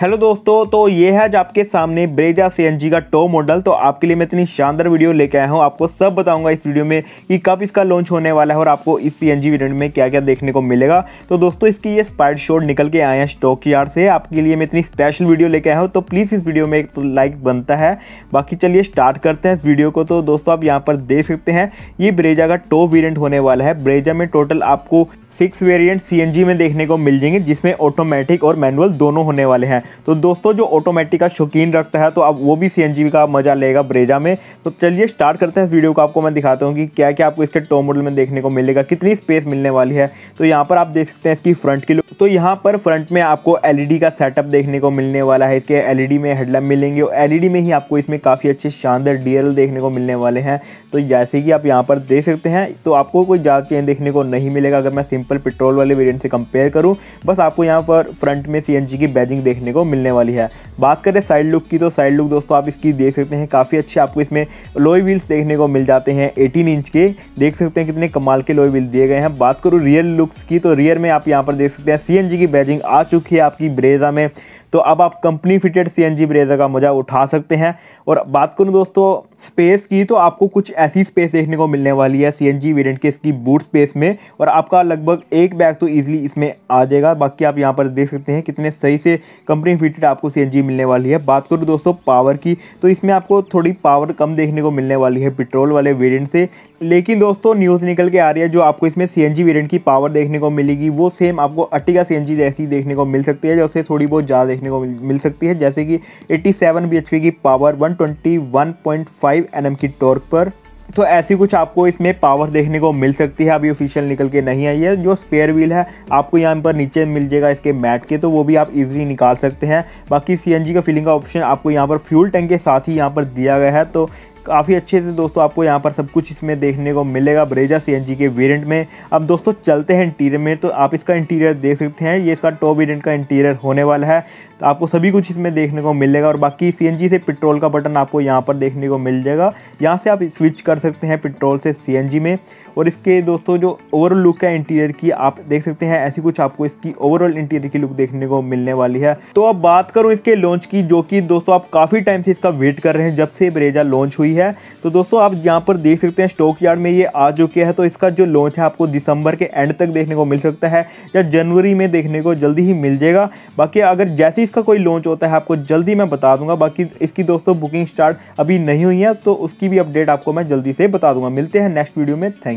hello दोस्तों तो ये है आज आपके सामने ब्रेजा सी का टो मॉडल तो आपके लिए मैं इतनी शानदार वीडियो लेके आया हूँ आपको सब बताऊंगा इस वीडियो में कि कब इसका लॉन्च होने वाला है और आपको इस सी एन वेरिएंट में क्या क्या देखने को मिलेगा तो दोस्तों इसकी ये स्पाइड शॉट निकल के आए हैं स्टॉक यार्ड से आपके लिए मैं इतनी स्पेशल वीडियो लेके आया हूँ तो प्लीज़ इस वीडियो में एक तो लाइक बनता है बाकी चलिए स्टार्ट करते हैं इस वीडियो को तो दोस्तों आप यहाँ पर देख सकते हैं ये ब्रेजा का टो वेरियंट होने वाला है ब्रेजा में टोटल आपको सिक्स वेरिएंट सीएनजी में देखने को मिल जाएंगे जिसमें ऑटोमेटिक और मैनुअल दोनों होने वाले हैं तो दोस्तों जो ऑटोमेटिक का शौकीन रखता है तो अब वो भी सीएनजी का मज़ा लेगा ब्रेजा में तो चलिए स्टार्ट करते हैं इस वीडियो को आपको मैं दिखाता हूँ कि क्या क्या आपको इसके टॉप मॉडल में देखने को मिलेगा कितनी स्पेस मिलने वाली है तो यहाँ पर आप देख सकते हैं इसकी फ्रंट की तो यहाँ पर फ्रंट में आपको एल e का सेटअप देखने को मिलने वाला है इसके एल e में हेडलैम मिलेंगे और एल e में ही आपको इसमें काफ़ी अच्छे शानदार डी देखने को मिलने वाले हैं तो जैसे कि आप यहाँ पर देख सकते हैं तो आपको कोई ज़्यादा चेंज देखने को नहीं मिलेगा अगर मैं सिंपल पेट्रोल वाले वेरिएंट से कंपेयर करूँ बस आपको यहाँ पर फ्रंट में सी की बैजिंग देखने को मिलने वाली है बात करें साइड लुक की तो साइड लुक दोस्तों आप इसकी देख सकते हैं काफ़ी अच्छे आपको इसमें लोई व्हील्स देखने को मिल जाते हैं एटीन इंच के देख सकते हैं कितने कमाल के लोई व्हील दिए गए हैं बात करूँ रियर लुक्स की तो रियर में आप यहाँ पर देख सकते हैं सी की बैजिंग आ चुकी है आपकी ब्रेजा में तो अब आप कंपनी फिटेड सी एन का मज़ा उठा सकते हैं और बात करूँ दोस्तों स्पेस की तो आपको कुछ ऐसी स्पेस देखने को मिलने वाली है सी एन वेरियंट के इसकी बूट स्पेस में और आपका लगभग एक बैग तो ईजिली इसमें आ जाएगा बाकी आप यहाँ पर देख सकते हैं कितने सही से कंपनी फिटेड आपको सी मिलने वाली है बात करूँ दोस्तों पावर की तो इसमें आपको थोड़ी पावर कम देखने को मिलने वाली है पेट्रोल वाले वेरियंट से लेकिन दोस्तों न्यूज़ निकल के आ रही है जो आपको इसमें सी एन वेरिएंट की पावर देखने को मिलेगी वो सेम आपको अट्टिका सी एन जैसी देखने को मिल सकती है जैसे थोड़ी बहुत ज़्यादा देखने को मिल सकती है जैसे कि 87 पी की पावर 121.5 एम की टॉर्क पर तो ऐसी कुछ आपको इसमें पावर देखने को मिल सकती है अभी ऑफिशियल निकल के नहीं आई है जो स्पेयर व्हील है आपको यहाँ पर नीचे मिल जाएगा इसके मैट के तो वो भी आप इजीली निकाल सकते हैं बाकी सीएनजी का फिलिंग का ऑप्शन आपको यहाँ पर फ्यूल टैंक के साथ ही यहाँ पर दिया गया है तो काफ़ी अच्छे से दोस्तों आपको यहाँ पर सब कुछ इसमें देखने को मिलेगा ब्रेजा सी के वेरियंट में अब दोस्तों चलते हैं इंटीरियर में तो आप इसका इंटीरियर देख सकते हैं ये इसका टॉप वेरियंट का इंटीरियर होने वाला है तो आपको सभी कुछ इसमें देखने को मिलेगा और बाकी सी से पेट्रोल का बटन आपको यहाँ पर देखने को मिल जाएगा यहाँ से आप स्विच कर सकते हैं पेट्रोल से सी में और इसके दोस्तों जो ओवरऑल लुक है इंटीरियर की आप देख सकते हैं ऐसी कुछ आपको इसकी ओवरऑल इंटीरियर की लुक देखने को मिलने वाली है तो अब बात करूँ इसके लॉन्च की जो कि दोस्तों आप काफ़ी टाइम से इसका वेट कर रहे हैं जब से ब्रेजा लॉन्च हुई हुई है तो दोस्तों आप यहाँ पर देख सकते हैं स्टॉक यार्ड में ये आ चुके हैं तो इसका जो लॉन्च है आपको दिसंबर के एंड तक देखने को मिल सकता है या जनवरी में देखने को जल्दी ही मिल जाएगा बाकी अगर जैसे इसका कोई लॉन्च होता है आपको जल्दी मैं बता दूंगा बाकी इसकी दोस्तों बुकिंग स्टार्ट अभी नहीं हुई है तो उसकी भी अपडेट आपको मैं जल्दी से बता दूंगा मिलते हैं नेक्स्ट वीडियो में थैंक